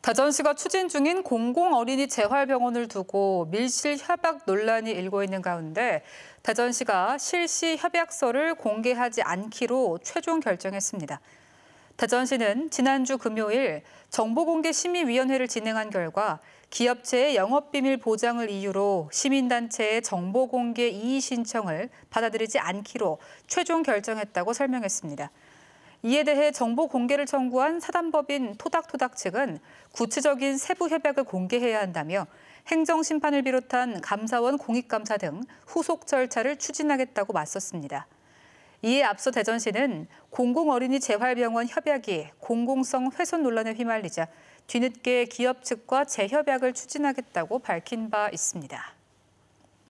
다전시가 추진 중인 공공어린이 재활병원을 두고 밀실 협약 논란이 일고 있는 가운데 다전시가 실시 협약서를 공개하지 않기로 최종 결정했습니다. 다전시는 지난주 금요일 정보공개심의위원회를 진행한 결과 기업체의 영업비밀 보장을 이유로 시민단체의 정보공개 이의 신청을 받아들이지 않기로 최종 결정했다고 설명했습니다. 이에 대해 정보 공개를 청구한 사단법인 토닥토닥 측은 구체적인 세부 협약을 공개해야 한다며 행정 심판을 비롯한 감사원 공익감사 등 후속 절차를 추진하겠다고 맞섰습니다. 이에 앞서 대전시는 공공어린이 재활병원 협약이 공공성 훼손 논란에 휘말리자 뒤늦게 기업 측과 재협약을 추진하겠다고 밝힌 바 있습니다.